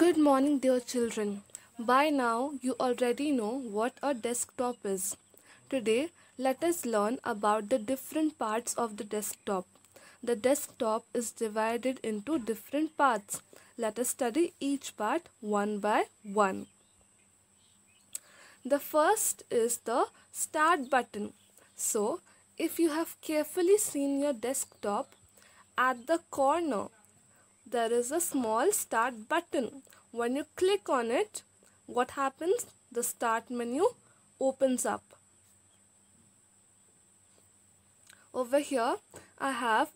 Good morning, dear children. By now, you already know what a desktop is. Today, let us learn about the different parts of the desktop. The desktop is divided into different parts. Let us study each part one by one. The first is the start button. So, if you have carefully seen your desktop, at the corner there is a small start button. When you click on it, what happens? The start menu opens up. Over here, I have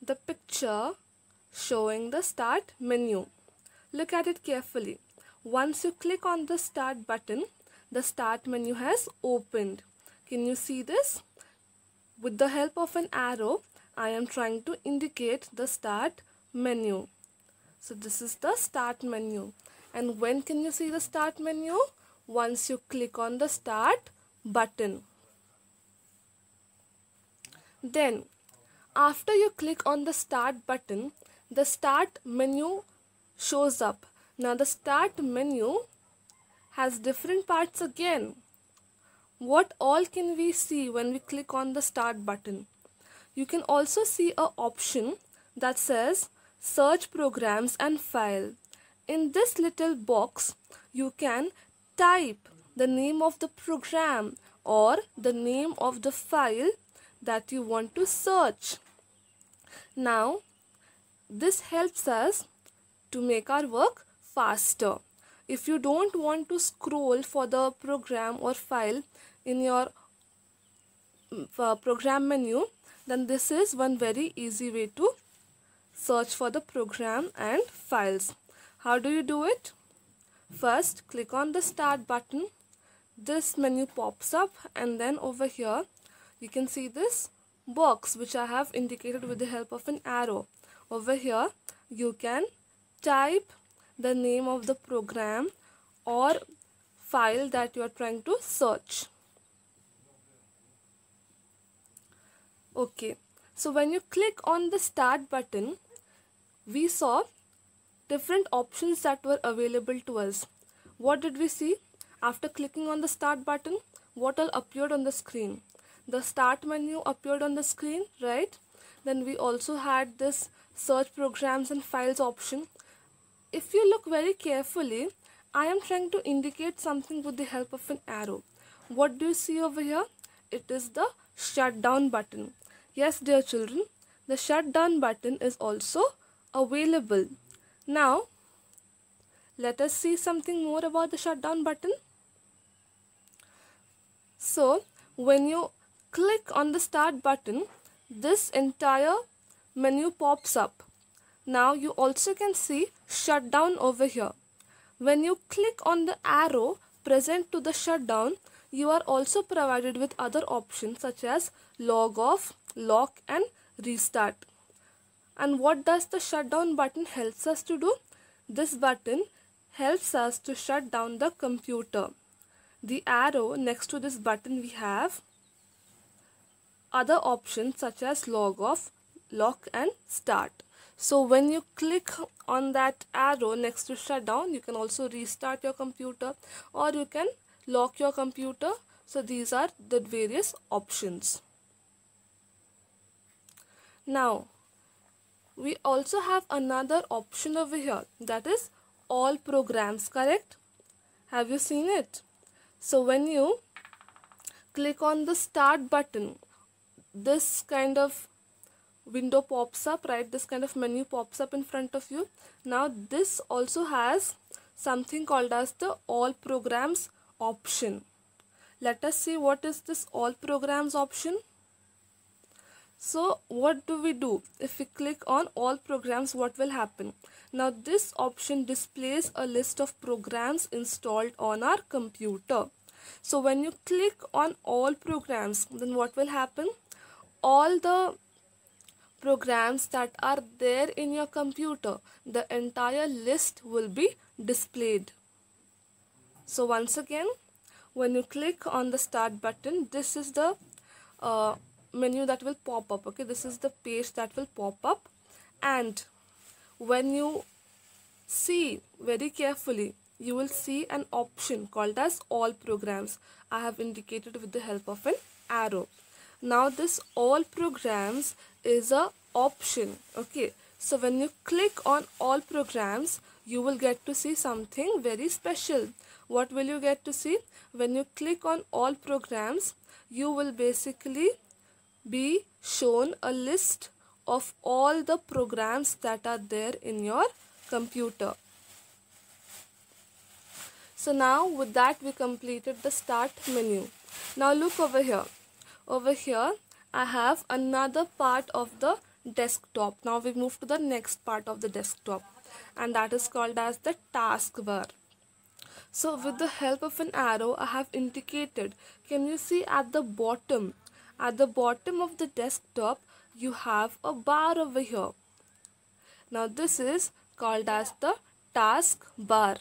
the picture showing the start menu. Look at it carefully. Once you click on the start button, the start menu has opened. Can you see this? With the help of an arrow, I am trying to indicate the start menu. So this is the start menu. And when can you see the start menu? Once you click on the start button. Then after you click on the start button, the start menu shows up. Now the start menu has different parts again. What all can we see when we click on the start button? You can also see a option that says search programs and file. In this little box, you can type the name of the program or the name of the file that you want to search. Now, this helps us to make our work faster. If you don't want to scroll for the program or file in your mm, uh, program menu, then this is one very easy way to search for the program and files. How do you do it? First, click on the start button. This menu pops up and then over here, you can see this box which I have indicated with the help of an arrow. Over here, you can type the name of the program or file that you are trying to search. Okay, so when you click on the start button, we saw different options that were available to us. What did we see? After clicking on the start button, what all appeared on the screen? The start menu appeared on the screen, right? Then we also had this search programs and files option. If you look very carefully, I am trying to indicate something with the help of an arrow. What do you see over here? It is the shutdown button. Yes, dear children, the shutdown button is also available. Now, let us see something more about the shutdown button. So, when you click on the start button, this entire menu pops up. Now, you also can see shutdown over here. When you click on the arrow present to the shutdown, you are also provided with other options such as log off, lock and restart and what does the shutdown button helps us to do this button helps us to shut down the computer the arrow next to this button we have other options such as log off lock and start so when you click on that arrow next to shutdown you can also restart your computer or you can lock your computer so these are the various options now, we also have another option over here that is all programs, correct? Have you seen it? So when you click on the start button, this kind of window pops up, right? This kind of menu pops up in front of you. Now this also has something called as the all programs option. Let us see what is this all programs option so what do we do if we click on all programs what will happen now this option displays a list of programs installed on our computer so when you click on all programs then what will happen all the programs that are there in your computer the entire list will be displayed so once again when you click on the start button this is the uh, menu that will pop up okay this is the page that will pop up and when you see very carefully you will see an option called as all programs i have indicated with the help of an arrow now this all programs is a option okay so when you click on all programs you will get to see something very special what will you get to see when you click on all programs you will basically be shown a list of all the programs that are there in your computer. So now with that we completed the start menu. Now look over here. Over here I have another part of the desktop. Now we move to the next part of the desktop and that is called as the taskbar. So with the help of an arrow I have indicated. Can you see at the bottom at the bottom of the desktop, you have a bar over here. Now this is called as the task bar.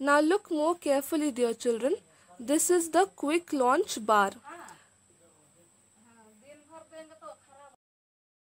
Now look more carefully dear children. This is the quick launch bar.